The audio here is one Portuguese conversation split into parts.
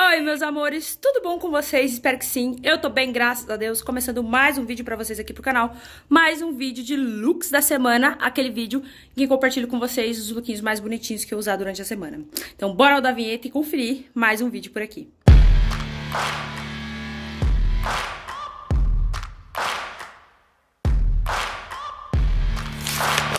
Oi, meus amores, tudo bom com vocês? Espero que sim. Eu tô bem, graças a Deus. Começando mais um vídeo pra vocês aqui pro canal. Mais um vídeo de looks da semana. Aquele vídeo que compartilho com vocês os lookinhos mais bonitinhos que eu usar durante a semana. Então, bora dar da vinheta e conferir mais um vídeo por aqui. Música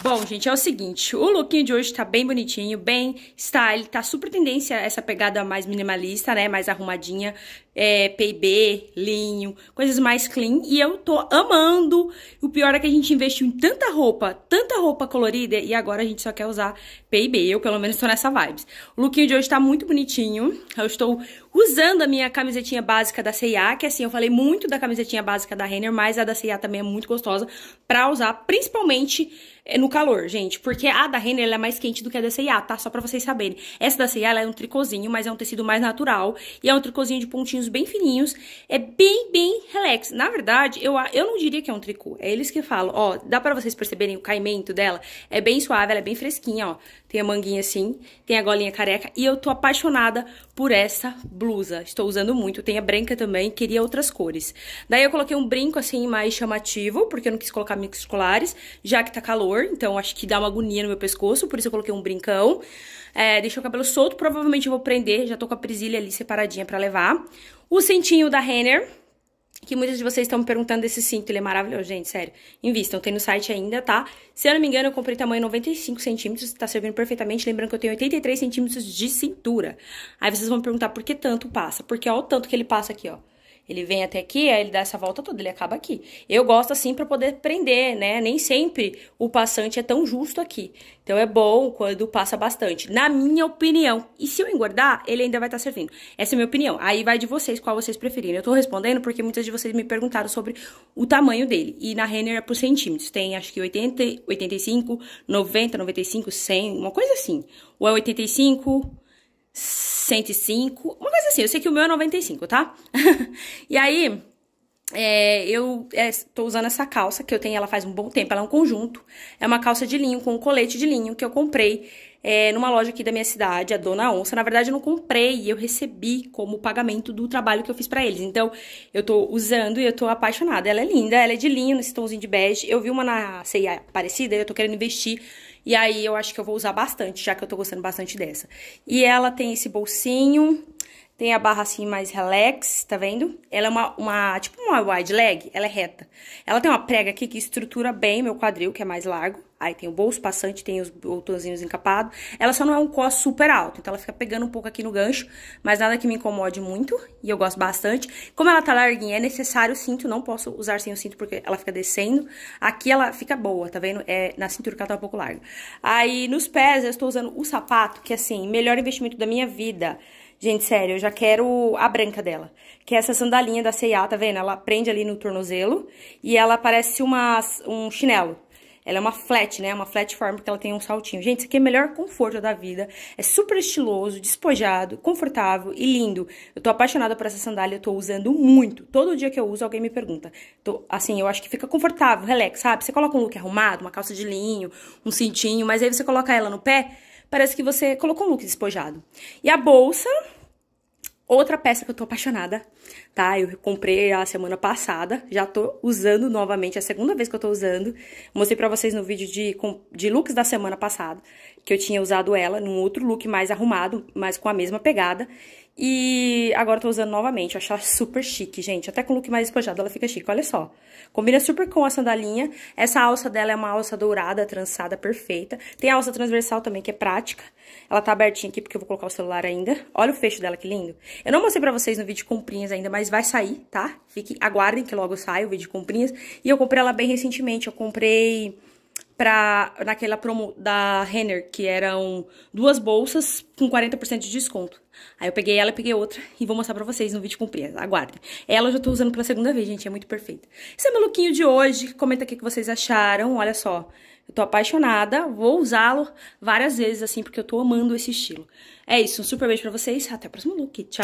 Bom, gente, é o seguinte, o lookinho de hoje tá bem bonitinho, bem style, tá super tendência essa pegada mais minimalista, né, mais arrumadinha é, PIB, linho, coisas mais clean. E eu tô amando. O pior é que a gente investiu em tanta roupa, tanta roupa colorida, e agora a gente só quer usar PIB. Eu, pelo menos, tô nessa vibes. O lookinho de hoje tá muito bonitinho. Eu estou usando a minha camisetinha básica da CIA, que assim, eu falei muito da camisetinha básica da Renner, mas a da CIA também é muito gostosa pra usar, principalmente é, no calor, gente. Porque a da Renner, ela é mais quente do que a da CIA, tá? Só pra vocês saberem. Essa da C&A, é um tricôzinho, mas é um tecido mais natural. E é um tricôzinho de pontinho bem fininhos. É bem, bem relax. Na verdade, eu, eu não diria que é um tricô. É eles que falam, ó, dá pra vocês perceberem o caimento dela? É bem suave, ela é bem fresquinha, ó. Tem a manguinha assim, tem a golinha careca. E eu tô apaixonada por essa blusa. Estou usando muito. Tem a branca também, queria outras cores. Daí eu coloquei um brinco assim mais chamativo, porque eu não quis colocar micros colares, já que tá calor. Então acho que dá uma agonia no meu pescoço, por isso eu coloquei um brincão. É, deixei o cabelo solto, provavelmente eu vou prender. Já tô com a presilha ali separadinha pra levar. O cintinho da Renner, que muitos de vocês estão me perguntando desse cinto, ele é maravilhoso, gente, sério. Invistam, tem no site ainda, tá? Se eu não me engano, eu comprei tamanho 95 centímetros, tá servindo perfeitamente, lembrando que eu tenho 83 centímetros de cintura. Aí vocês vão me perguntar por que tanto passa, porque olha o tanto que ele passa aqui, ó. Ele vem até aqui, aí ele dá essa volta toda, ele acaba aqui. Eu gosto assim para poder prender, né? Nem sempre o passante é tão justo aqui. Então é bom quando passa bastante, na minha opinião. E se eu engordar, ele ainda vai estar tá servindo. Essa é a minha opinião. Aí vai de vocês, qual vocês preferirem. Eu tô respondendo porque muitas de vocês me perguntaram sobre o tamanho dele. E na Renner é por centímetros. Tem acho que 80, 85, 90, 95, 100, uma coisa assim. Ou é 85, 105, uma coisa assim, eu sei que o meu é 95, tá? e aí, é, eu estou é, usando essa calça, que eu tenho ela faz um bom tempo, ela é um conjunto. É uma calça de linho com um colete de linho que eu comprei é, numa loja aqui da minha cidade, a Dona Onça. Na verdade, eu não comprei, eu recebi como pagamento do trabalho que eu fiz para eles. Então, eu estou usando e eu estou apaixonada. Ela é linda, ela é de linho, nesse tomzinho de bege. Eu vi uma na ceia parecida, eu estou querendo investir. E aí, eu acho que eu vou usar bastante, já que eu estou gostando bastante dessa. E ela tem esse bolsinho tem a barra assim mais relax, tá vendo? Ela é uma, uma tipo uma wide leg, ela é reta. Ela tem uma prega aqui que estrutura bem meu quadril, que é mais largo. Aí tem o bolso passante, tem os botõezinhos encapados. Ela só não é um cos super alto, então ela fica pegando um pouco aqui no gancho, mas nada que me incomode muito, e eu gosto bastante. Como ela tá larguinha, é necessário o cinto, não posso usar sem o cinto porque ela fica descendo. Aqui ela fica boa, tá vendo? É na cintura que ela tá um pouco larga. Aí nos pés eu estou usando o sapato, que assim, melhor investimento da minha vida. Gente, sério, eu já quero a branca dela. Que é essa sandalinha da C&A, tá vendo? Ela prende ali no tornozelo e ela parece uma, um chinelo. Ela é uma flat, né? Uma flat form, porque ela tem um saltinho. Gente, isso aqui é o melhor conforto da vida. É super estiloso, despojado, confortável e lindo. Eu tô apaixonada por essa sandália, eu tô usando muito. Todo dia que eu uso, alguém me pergunta. Tô, assim, eu acho que fica confortável, relax, sabe? Você coloca um look arrumado, uma calça de linho, um cintinho, mas aí você coloca ela no pé parece que você colocou um look despojado. E a bolsa, outra peça que eu tô apaixonada, tá? Eu comprei a semana passada, já tô usando novamente, é a segunda vez que eu tô usando. Mostrei pra vocês no vídeo de, de looks da semana passada, que eu tinha usado ela num outro look mais arrumado, mas com a mesma pegada. E agora eu tô usando novamente, eu ela super chique, gente. Até com o look mais espojado ela fica chique, olha só. Combina super com a sandalinha. Essa alça dela é uma alça dourada, trançada, perfeita. Tem a alça transversal também, que é prática. Ela tá abertinha aqui, porque eu vou colocar o celular ainda. Olha o fecho dela, que lindo. Eu não mostrei pra vocês no vídeo de comprinhas ainda, mas vai sair, tá? Fiquem, aguardem que logo sai o vídeo de comprinhas. E eu comprei ela bem recentemente, eu comprei pra, naquela promo da Renner, que eram duas bolsas com 40% de desconto. Aí eu peguei ela, peguei outra e vou mostrar pra vocês no vídeo completo. Aguardem. Ela eu já tô usando pela segunda vez, gente, é muito perfeita. Esse é meu lookinho de hoje, comenta aqui o que vocês acharam, olha só. Eu tô apaixonada, vou usá-lo várias vezes, assim, porque eu tô amando esse estilo. É isso, um super beijo pra vocês, até o próximo look, tchau!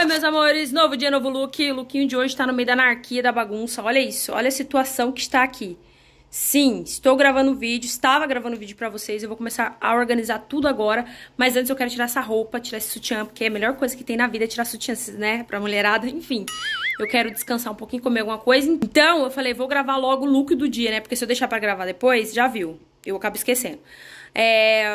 Oi, meus amores, novo dia, novo look. O lookinho de hoje tá no meio da anarquia, da bagunça. Olha isso, olha a situação que está aqui. Sim, estou gravando vídeo, estava gravando vídeo pra vocês, eu vou começar a organizar tudo agora, mas antes eu quero tirar essa roupa, tirar esse sutiã, porque é a melhor coisa que tem na vida é tirar sutiã, né, pra mulherada, enfim. Eu quero descansar um pouquinho, comer alguma coisa, então eu falei, vou gravar logo o look do dia, né, porque se eu deixar pra gravar depois, já viu, eu acabo esquecendo. É,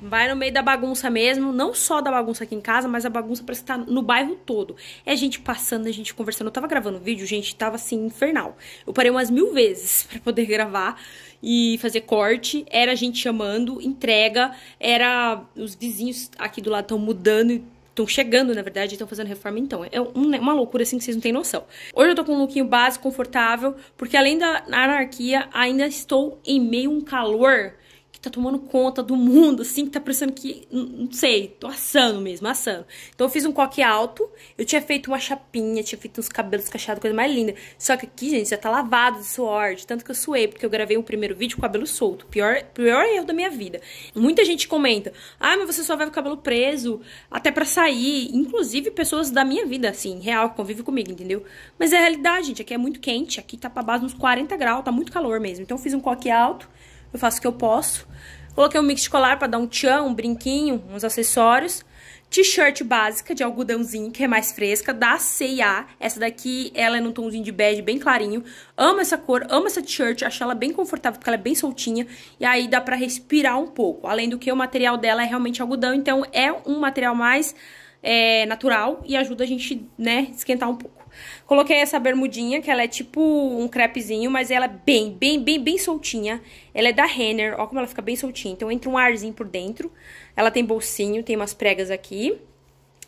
vai no meio da bagunça mesmo, não só da bagunça aqui em casa, mas a bagunça parece que tá no bairro todo. É gente passando, é gente conversando. Eu tava gravando vídeo, gente, tava assim, infernal. Eu parei umas mil vezes para poder gravar e fazer corte. Era a gente chamando, entrega, era. Os vizinhos aqui do lado estão mudando e estão chegando, na verdade, estão fazendo reforma então. É né, uma loucura assim que vocês não têm noção. Hoje eu tô com um lookinho básico, confortável, porque além da anarquia, ainda estou em meio a um calor que tá tomando conta do mundo, assim, que tá pensando que, não sei, tô assando mesmo, assando. Então eu fiz um coque alto, eu tinha feito uma chapinha, tinha feito uns cabelos cacheados, coisa mais linda. Só que aqui, gente, já tá lavado de suor, de tanto que eu suei, porque eu gravei o um primeiro vídeo com o cabelo solto. Pior, pior erro da minha vida. Muita gente comenta, ah, mas você só vai com o cabelo preso, até para sair. Inclusive pessoas da minha vida, assim, real, que convive comigo, entendeu? Mas é a realidade, gente, aqui é muito quente, aqui tá pra base uns 40 graus, tá muito calor mesmo. Então eu fiz um coque alto eu faço o que eu posso. Coloquei um mix de colar para dar um tchan, um brinquinho, uns acessórios. T-shirt básica de algodãozinho, que é mais fresca, da C&A. Essa daqui, ela é num tomzinho de bege bem clarinho. Amo essa cor, amo essa t-shirt, acho ela bem confortável, porque ela é bem soltinha. E aí dá pra respirar um pouco. Além do que, o material dela é realmente algodão, então é um material mais é, natural e ajuda a gente, né, esquentar um pouco. Coloquei essa bermudinha, que ela é tipo um crepezinho, mas ela é bem, bem, bem, bem soltinha. Ela é da Renner, ó como ela fica bem soltinha. Então entra um arzinho por dentro. Ela tem bolsinho, tem umas pregas aqui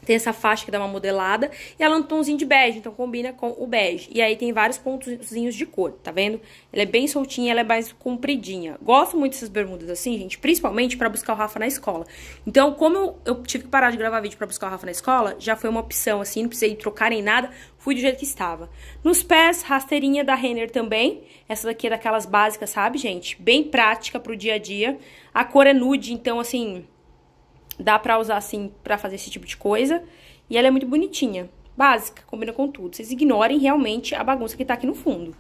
tem essa faixa que dá uma modelada, e ela é um tomzinho de bege, então combina com o bege. E aí tem vários pontozinhos de cor, tá vendo? Ela é bem soltinha, ela é mais compridinha. Gosto muito dessas bermudas assim, gente, principalmente para buscar o Rafa na escola. Então, como eu, eu tive que parar de gravar vídeo para buscar o Rafa na escola, já foi uma opção assim, não precisei trocar em nada, fui do jeito que estava. Nos pés, rasteirinha da Renner também. Essa daqui é daquelas básicas, sabe, gente? Bem prática pro dia a dia. A cor é nude, então assim, Dá pra usar assim pra fazer esse tipo de coisa. E ela é muito bonitinha, básica, combina com tudo. Vocês ignorem realmente a bagunça que tá aqui no fundo.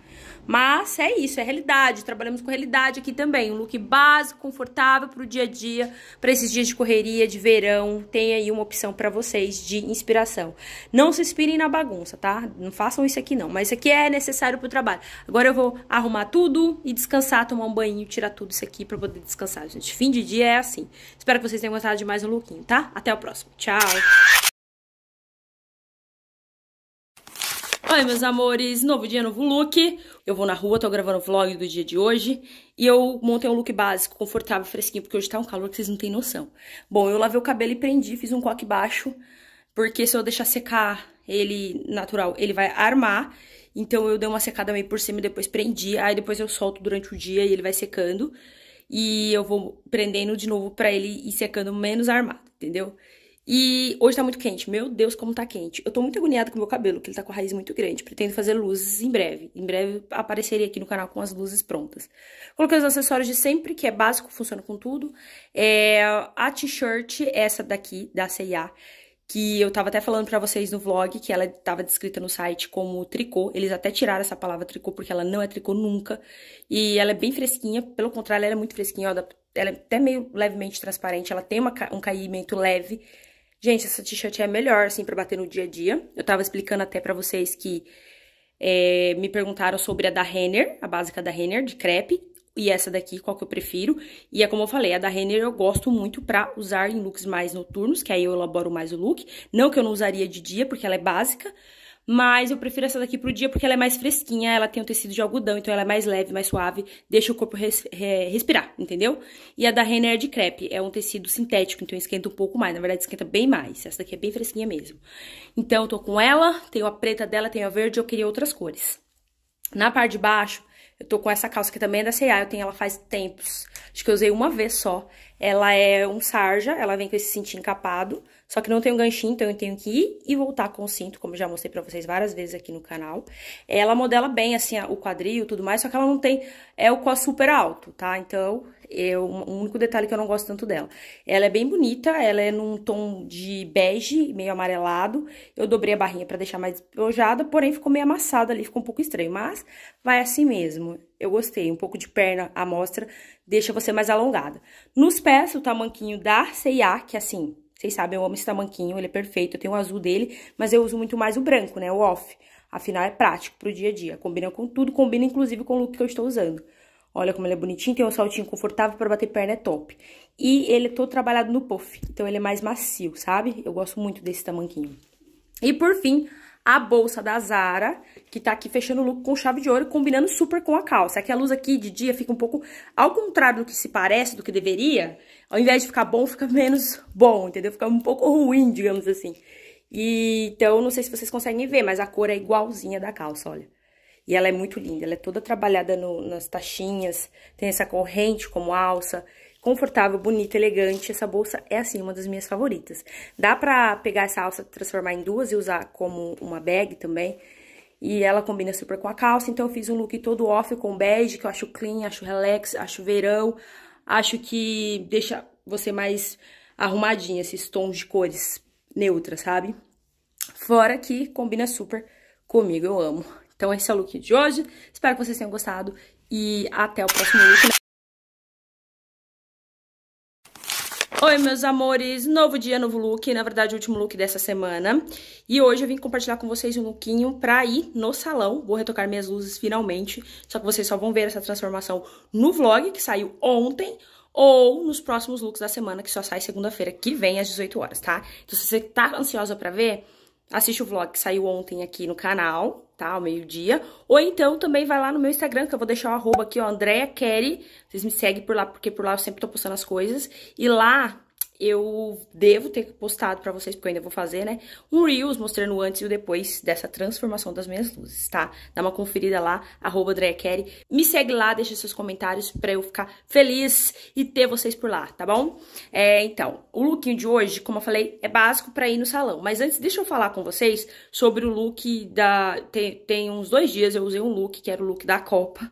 Mas é isso, é realidade. Trabalhamos com realidade aqui também. Um look básico, confortável para o dia a dia, para esses dias de correria, de verão. Tem aí uma opção para vocês de inspiração. Não se inspirem na bagunça, tá? Não façam isso aqui não, mas isso aqui é necessário para o trabalho. Agora eu vou arrumar tudo e descansar, tomar um banho, tirar tudo isso aqui para poder descansar, gente. Fim de dia é assim. Espero que vocês tenham gostado de mais um lookinho, tá? Até o próximo. Tchau. Oi, meus amores, novo dia, novo look. Eu vou na rua, tô gravando o vlog do dia de hoje. E eu montei um look básico, confortável, fresquinho, porque hoje tá um calor que vocês não têm noção. Bom, eu lavei o cabelo e prendi, fiz um coque baixo, porque se eu deixar secar ele natural, ele vai armar. Então eu dei uma secada meio por cima e depois prendi. Aí depois eu solto durante o dia e ele vai secando. E eu vou prendendo de novo pra ele ir secando menos armado, entendeu? Entendeu? E hoje tá muito quente. Meu Deus, como tá quente. Eu tô muito agoniada com o meu cabelo, que ele tá com a raiz muito grande. Pretendo fazer luzes em breve. Em breve apareceria aqui no canal com as luzes prontas. Coloquei os acessórios de sempre, que é básico, funciona com tudo. É a t-shirt, essa daqui, da C&A que eu tava até falando para vocês no vlog, que ela tava descrita no site como tricô. Eles até tiraram essa palavra tricô, porque ela não é tricô nunca. E ela é bem fresquinha, pelo contrário, ela é muito fresquinha. Ela é até meio levemente transparente, ela tem uma, um caimento leve. Gente, essa t-shirt é melhor, assim, pra bater no dia a dia. Eu tava explicando até pra vocês que é, me perguntaram sobre a da Renner, a básica da Renner, de crepe. E essa daqui, qual que eu prefiro. E é como eu falei, a da Renner eu gosto muito pra usar em looks mais noturnos, que aí eu elaboro mais o look. Não que eu não usaria de dia, porque ela é básica, mas eu prefiro essa daqui pro dia porque ela é mais fresquinha, ela tem um tecido de algodão, então ela é mais leve, mais suave, deixa o corpo res respirar, entendeu? E a da Renner é de crepe, é um tecido sintético, então esquenta um pouco mais, na verdade esquenta bem mais. Essa daqui é bem fresquinha mesmo. Então eu tô com ela, tenho a preta dela, tenho a verde, eu queria outras cores. Na parte de baixo, eu tô com essa calça que também é da C&A, eu tenho ela faz tempos. Acho que eu usei uma vez só. Ela é um sarja, ela vem com esse cintinho encapado. Só que não tem um ganchinho, então eu tenho que ir e voltar com o cinto, como já mostrei pra vocês várias vezes aqui no canal. Ela modela bem, assim, o quadril e tudo mais, só que ela não tem é o cos super alto, tá? Então, é o único detalhe que eu não gosto tanto dela. Ela é bem bonita, ela é num tom de bege, meio amarelado. Eu dobrei a barrinha pra deixar mais despojada, porém ficou meio amassada ali, ficou um pouco estranho. Mas vai assim mesmo, eu gostei. Um pouco de perna à mostra deixa você mais alongada. Nos pés, o tamanquinho da C&A, que é assim, vocês sabem, eu amo esse tamanquinho, ele é perfeito, eu tenho o azul dele, mas eu uso muito mais o branco, né, o off. Afinal, é prático pro dia a dia, combina com tudo, combina inclusive com o look que eu estou usando. Olha como ele é bonitinho, tem um saltinho confortável para bater perna, é top. E ele é todo trabalhado no puff, então ele é mais macio, sabe? Eu gosto muito desse tamanquinho. E por fim, a bolsa da Zara, que tá aqui fechando o look com chave de ouro, combinando super com a calça. Aqui é a luz aqui de dia fica um pouco ao contrário do que se parece, do que deveria. Ao invés de ficar bom, fica menos bom, entendeu? Fica um pouco ruim, digamos assim. E, então, não sei se vocês conseguem ver, mas a cor é igualzinha da calça, olha. E ela é muito linda, ela é toda trabalhada no, nas taxinhas, tem essa corrente como alça confortável, bonita, elegante. Essa bolsa é, assim, uma das minhas favoritas. Dá pra pegar essa alça, transformar em duas e usar como uma bag também. E ela combina super com a calça, então eu fiz um look todo off com bege, que eu acho clean, acho relax, acho verão. Acho que deixa você mais arrumadinha, esses tons de cores neutras, sabe? Fora que combina super comigo, eu amo. Então esse é o look de hoje, espero que vocês tenham gostado e até o próximo look. Oi, meus amores! Novo dia, novo look, na verdade, o último look dessa semana. E hoje eu vim compartilhar com vocês um lookinho pra ir no salão. Vou retocar minhas luzes finalmente, só que vocês só vão ver essa transformação no vlog, que saiu ontem, ou nos próximos looks da semana, que só sai segunda-feira que vem, às 18 horas, tá? Então, se você tá ansiosa pra ver, assiste o vlog que saiu ontem aqui no canal, tá? Ao meio-dia. Ou então também vai lá no meu Instagram, que eu vou deixar o arroba aqui, ó, Andrea Kelly. Vocês me seguem por lá, porque por lá eu sempre tô postando as coisas. E lá eu devo ter postado para vocês, porque eu ainda vou fazer, né? Um Reels mostrando o antes e o depois dessa transformação das minhas luzes, tá? Dá uma conferida lá, arroba Me segue lá, deixa seus comentários pra eu ficar feliz e ter vocês por lá, tá bom? É, então, o lookinho de hoje, como eu falei, é básico pra ir no salão. Mas antes, deixa eu falar com vocês sobre o look da... Tem, tem uns dois dias eu usei um look, que era o look da Copa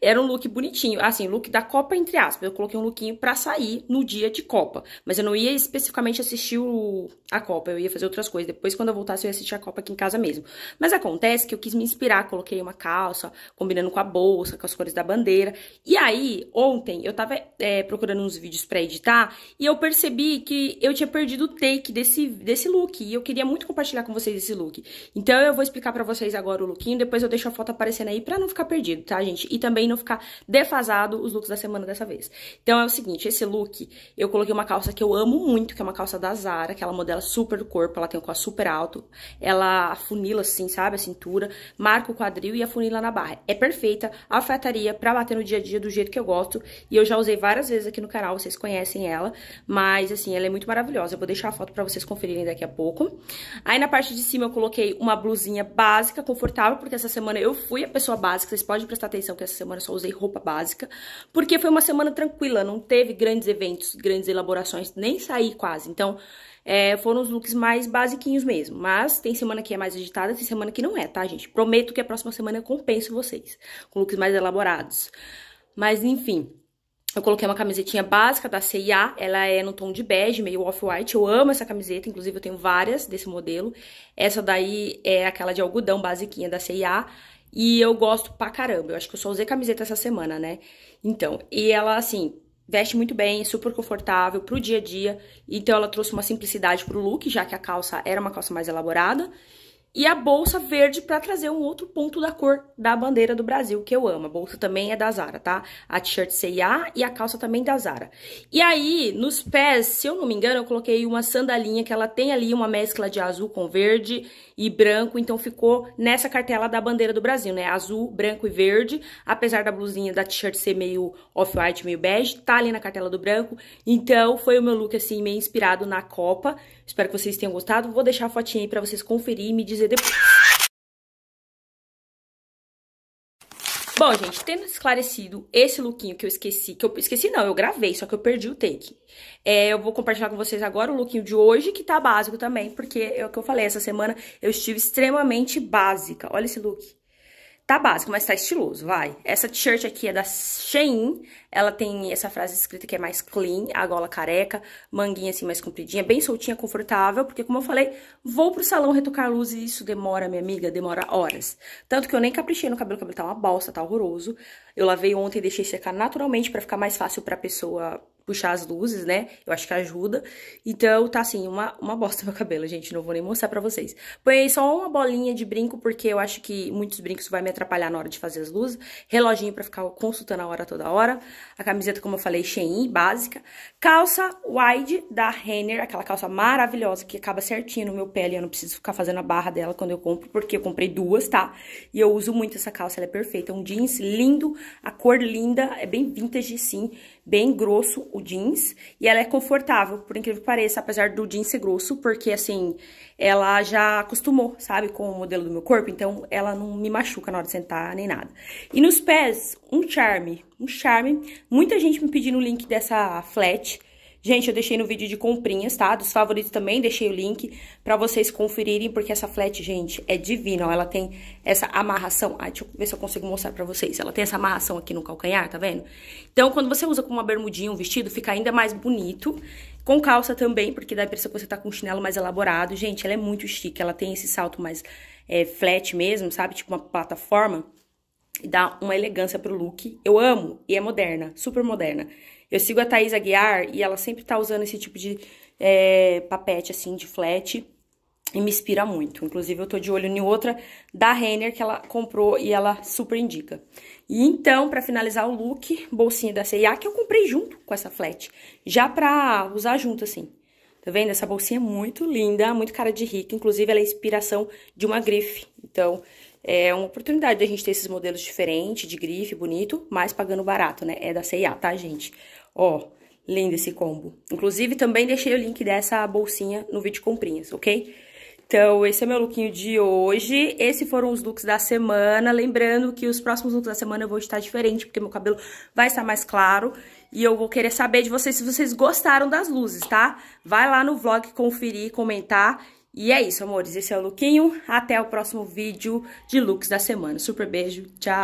era um look bonitinho, assim, look da Copa, entre aspas. Eu coloquei um lookinho pra sair no dia de Copa. Mas eu não ia especificamente assistir o... a Copa, eu ia fazer outras coisas. Depois, quando eu voltasse, eu ia assistir a Copa aqui em casa mesmo. Mas acontece que eu quis me inspirar, coloquei uma calça, combinando com a bolsa, com as cores da bandeira. E aí, ontem, eu tava é, procurando uns vídeos pra editar e eu percebi que eu tinha perdido o take desse, desse look. E eu queria muito compartilhar com vocês esse look. Então, eu vou explicar pra vocês agora o lookinho, depois eu deixo a foto aparecendo aí pra não ficar perdido, tá, gente? e também não ficar defasado os looks da semana dessa vez. Então é o seguinte, esse look, eu coloquei uma calça que eu amo muito, que é uma calça da Zara, que ela modela super do corpo, ela tem um cos super alto, ela afunila assim, sabe, a cintura, marca o quadril e afunila na barra. É perfeita, alfaiataria pra bater no dia a dia do jeito que eu gosto, e eu já usei várias vezes aqui no canal, vocês conhecem ela, mas assim, ela é muito maravilhosa, eu vou deixar a foto pra vocês conferirem daqui a pouco. Aí na parte de cima eu coloquei uma blusinha básica, confortável, porque essa semana eu fui a pessoa básica, vocês podem prestar atenção atenção que essa semana eu só usei roupa básica, porque foi uma semana tranquila, não teve grandes eventos, grandes elaborações, nem saí quase. Então, é, foram os looks mais basiquinhos mesmo. Mas tem semana que é mais agitada, tem semana que não é, tá, gente? Prometo que a próxima semana eu compenso vocês com looks mais elaborados. Mas, enfim, eu coloquei uma camisetinha básica da C&A, ela é no tom de bege, meio off-white, eu amo essa camiseta, inclusive eu tenho várias desse modelo. Essa daí é aquela de algodão basiquinha da C&A, e eu gosto pra caramba, eu acho que eu só usei camiseta essa semana, né? Então, e ela, assim, veste muito bem, super confortável pro dia a dia, então ela trouxe uma simplicidade pro look, já que a calça era uma calça mais elaborada, e a bolsa verde para trazer um outro ponto da cor da bandeira do Brasil, que eu amo. A bolsa também é da Zara, tá? A t-shirt C&A e a calça também da Zara. E aí, nos pés, se eu não me engano, eu coloquei uma sandalinha que ela tem ali uma mescla de azul com verde e branco, então ficou nessa cartela da bandeira do Brasil, né? Azul, branco e verde, apesar da blusinha da t-shirt ser meio off-white, meio bege, tá ali na cartela do branco. Então, foi o meu look assim meio inspirado na Copa. Espero que vocês tenham gostado. Vou deixar a fotinha aí pra vocês conferirem e me dizer depois. Bom, gente, tendo esclarecido esse lookinho que eu esqueci, que eu esqueci não, eu gravei, só que eu perdi o take. É, eu vou compartilhar com vocês agora o lookinho de hoje, que tá básico também, porque é o que eu falei, essa semana eu estive extremamente básica. Olha esse look. Tá básico, mas tá estiloso, vai. Essa t-shirt aqui é da Shein, ela tem essa frase escrita que é mais clean, a gola careca, manguinha assim mais compridinha, bem soltinha, confortável, porque como eu falei, vou pro salão retocar luz e isso demora, minha amiga, demora horas. Tanto que eu nem caprichei no cabelo, o cabelo tá uma bosta, tá horroroso. Eu lavei ontem e deixei secar naturalmente pra ficar mais fácil pra pessoa puxar as luzes, né? Eu acho que ajuda. Então, tá assim, uma, uma bosta meu cabelo, gente. Não vou nem mostrar pra vocês. Põe só uma bolinha de brinco, porque eu acho que muitos brincos vai me atrapalhar na hora de fazer as luzes. Reloginho pra ficar consultando a hora toda hora. A camiseta, como eu falei, Shein, básica. Calça wide da Renner, aquela calça maravilhosa que acaba certinho no meu pé ali. Eu não preciso ficar fazendo a barra dela quando eu compro, porque eu comprei duas, tá? E eu uso muito essa calça, ela é perfeita. É um jeans lindo, a cor linda, é bem vintage, sim bem grosso o jeans e ela é confortável, por incrível que pareça, apesar do jeans ser grosso, porque assim, ela já acostumou, sabe, com o modelo do meu corpo, então ela não me machuca na hora de sentar nem nada. E nos pés, um charme, um charme. Muita gente me pedindo o link dessa flat, Gente, eu deixei no vídeo de comprinhas, tá? Dos favoritos também, deixei o link pra vocês conferirem, porque essa flat, gente, é divina, Ela tem essa amarração. Ai, deixa eu ver se eu consigo mostrar pra vocês. Ela tem essa amarração aqui no calcanhar, tá vendo? Então, quando você usa com uma bermudinha, um vestido, fica ainda mais bonito. Com calça também, porque dá a impressão que você tá com um chinelo mais elaborado. Gente, ela é muito chique, ela tem esse salto mais é, flat mesmo, sabe? Tipo uma plataforma. E dá uma elegância pro look. Eu amo e é moderna, super moderna. Eu sigo a Thaís Aguiar e ela sempre tá usando esse tipo de é, papete, assim, de flat. E me inspira muito. Inclusive, eu tô de olho em outra da Renner que ela comprou e ela super indica. E então, pra finalizar o look, bolsinha da C&A que eu comprei junto com essa flat. Já pra usar junto, assim. Tá vendo? Essa bolsinha é muito linda, muito cara de rica. Inclusive, ela é inspiração de uma grife. Então, é uma oportunidade da gente ter esses modelos diferentes, de grife, bonito, mas pagando barato, né? É da C&A, tá, gente? Ó, lindo esse combo. Inclusive, também deixei o link dessa bolsinha no vídeo de comprinhas, ok? Então, esse é meu lookinho de hoje. Esses foram os looks da semana. Lembrando que os próximos looks da semana eu vou estar diferente, porque meu cabelo vai estar mais claro. E eu vou querer saber de vocês se vocês gostaram das luzes, tá? Vai lá no vlog conferir, comentar. E é isso, amores. Esse é o lookinho. Até o próximo vídeo de looks da semana. Super beijo. Tchau.